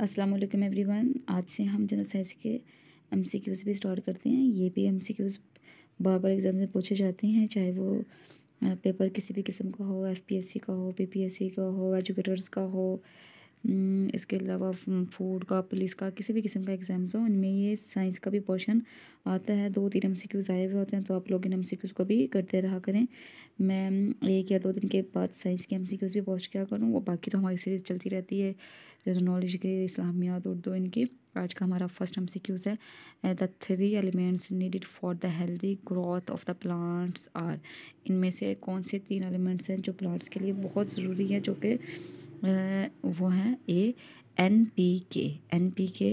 Aslam everyone आज से हम जनरल साइंस के एम सी क्यूज़ भी स्टार्ट करते हैं ये भी एम सी क्यूज़ बार बार एग्ज़ाम में पूछे जाते हैं चाहे वो पेपर किसी भी किस्म का हो एफ पी एस सी का हो पी पी एस सी का हो एजुकेटर्स का हो हम्म, इसके अलावा फूड हम्म, का पुलिस का किसी भी किस्म का एग्ज़ाम्स हो उनमें ये साइंस का भी पोर्शन आता है दो तीन एम सी क्यूज़ आए हुए होते हैं तो आप लोग इन एम सी क्यूज़ को भी करते रहा करें मैं एक या दो दिन के बाद साइंस के एम सी क्यूज़ भी पोस्ट किया करूँ और बाकी तो हमारी सीरीज़ चलती रहती है जैसे नॉलेज के इस्लामियात उर्दू इनकी आज का हमारा फर्स्ट एम सी क्यूज़ है the three elements needed for the healthy growth of the plants are इनमें से कौन से तीन एलिमेंट्स हैं जो प्लांट्स के लिए बहुत ज़रूरी है जो कि वो हैं A N P K N P K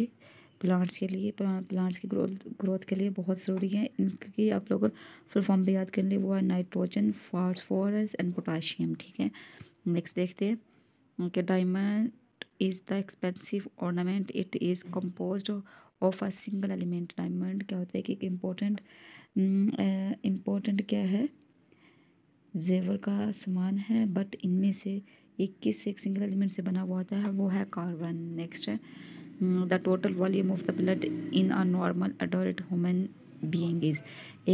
plants के लिए प्लांट्स की ग्रोथ ग्रोथ के लिए बहुत ज़रूरी है इनकी आप लोग फुल फॉर्म भी याद कर लिए वो है नाइट्रोजन फॉस्फोरस एंड पोटाशियम ठीक है नेक्स्ट देखते हैं कि diamond is the expensive ornament it is composed of a single element diamond क्या होता है कि इम्पोर्टेंट इम्पोर्टेंट क्या है जेवर का सामान है बट इनमें से इक्कीस एक सिंगल एलिमेंट से बना हुआ होता है वो है कार्बन नेक्स्ट है the total volume of the blood in a normal adult human being is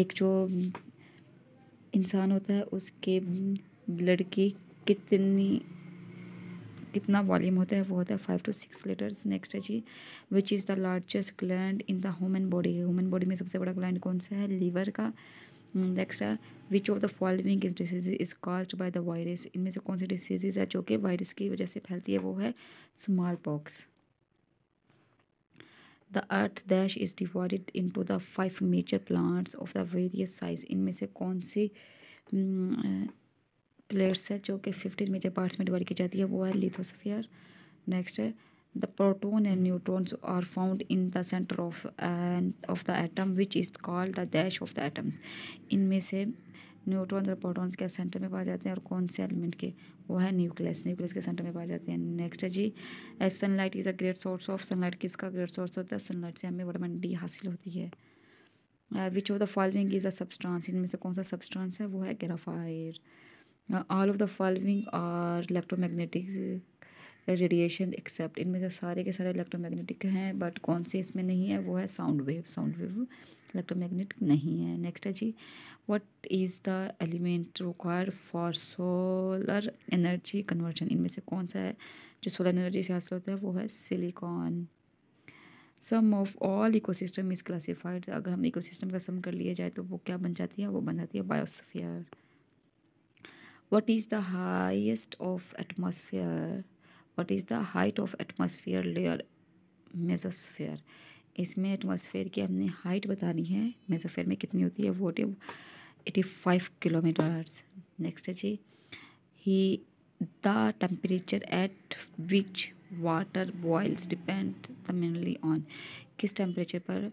एक जो इंसान होता है उसके ब्लड की कितनी कितना वॉल्यूम होता है वो होता है five to six litres next है जी which is the largest gland in the human body human body में सबसे बड़ा ग्लैंड कौन सा है लीवर का नेक्स्ट है which of the following is disease is caused by the virus इनमें से कौन सी डिसीज़ है जो कि वायरस की वजह से फैलती है वो है smallpox the earth dash is divided into the five major plants of the various size इनमें से कौन सी प्लेट्स hmm, uh, है जो कि फिफ्टीन मेजर पार्ट्स में डिवाइड की जाती है वो है लिथोसफियर नेक्स्ट है The proton and neutrons are found in the center of and uh, of the atom which is called the dash of the atoms. इनमें से न्यूट्रॉन्स और प्रोटॉन्स के सेंटर में पाए जाते हैं और कौन से एलिमेंट के वो है न्यूक्लियस न्यूक्लियस के सेंटर में पाए जाते हैं नेक्स्ट है जी sunlight is a great source of sunlight किसका ग्रेट सोर्स होता है सनलाइट से हमें विटामिन डी हासिल होती है which of the following is a substance इनमें से कौन सा सब्सटेंस है वो है graphite all of the following are electromagnetics radiation except इनमें से सारे के सारे इलेक्ट्रोमैग्नेटिक हैं बट कौन से इसमें नहीं है वो है sound wave sound wave electromagnetic नहीं है नेक्स्ट है जी what is the element require for solar energy conversion इनमें से कौन सा है जो सोलर एनर्जी से हासिल होता है वो है silicon sum of all ecosystem is classified अगर हम इकोसिस्टम का सम कर लिया जाए तो वो क्या बन जाती है वो बन जाती है biosphere what is the highest of atmosphere what is the height of atmosphere layer mesosphere इसमें एटमोसफेयर की हमने हाइट बतानी है मेजोफेयर में कितनी होती है वो एटी फाइव किलोमीटर्स नेक्स्ट है जी ही the temperature at which water boils depend the mainly on किस टेम्परेचर पर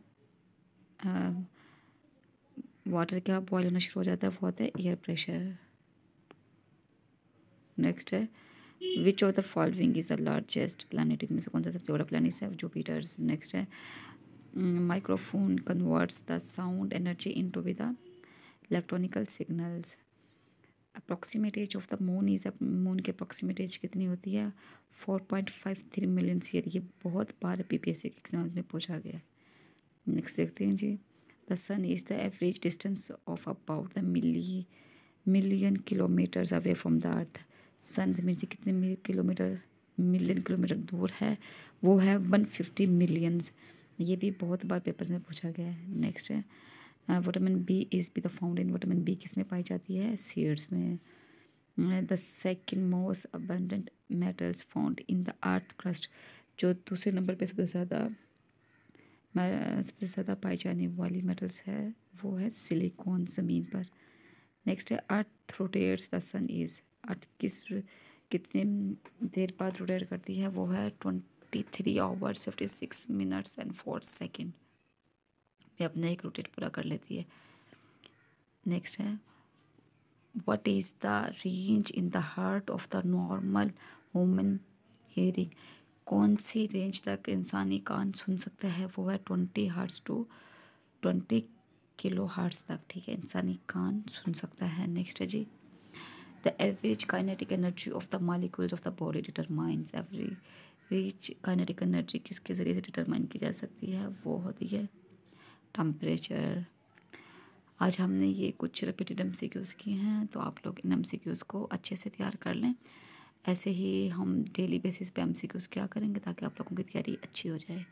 वाटर um, का बॉयल होना शुरू हो जाता है वो होता है एयर प्रेशर नेक्स्ट है which of the following is the largest planet इनमें से कौन सा सबसे बड़ा प्लानट है जुपिटर्स नेक्स्ट है microphone converts the sound energy into with electronical signals approximate age of the moon is moon की अप्रॉक्सीमेट एज कितनी होती है four point five three million year ये बहुत बार पी पी एस सी के exam में पूछा गया नेक्स्ट देखते हैं जी the sun is the average distance of about the मिली million kilometres away from the earth sun जमीन से कितने किलोमीटर मिलियन किलोमीटर दूर है वो है वन फिफ्टी मिलियंस ये भी बहुत बार पेपर्स में पूछा गया है नेक्स्ट है vitamin B is B the found in vitamin B किस में पाई जाती है सीड्स में the second most abundant metals found in the earth crust जो दूसरे नंबर पे सबसे ज़्यादा सबसे ज़्यादा पाई जाने वाली मेटल्स है वो है सिलिकॉन ज़मीन पर नेक्स्ट है earth rotates the sun is earth किस कितने देर बाद रोटेट करती है वो है twenty three hours fifty six minutes and four second ये अपना एक रोटेट पूरा कर लेती है नेक्स्ट है what is the range in the hertz of the normal woman hearing कौन सी रेंज तक इंसानी कान सुन सकता है वो है twenty hertz to twenty kilo hertz तक ठीक है इंसानी कान सुन सकता है नेक्स्ट है जी The average kinetic energy of the molecules of the body determines every रिच काइनेटिक एनर्जी किसके ज़रिए से डिटरमाइन की जा सकती है वो होती है टम्परेचर आज हमने ये कुछ रिपीटेड एम सी क्यूज़ किए हैं तो आप लोग इन एम सी क्यूज़ को अच्छे से तैयार कर लें ऐसे ही हम डेली बेसिस पे एम सी क्यूज़ क्या करेंगे ताकि आप लोगों की तैयारी अच्छी हो जाए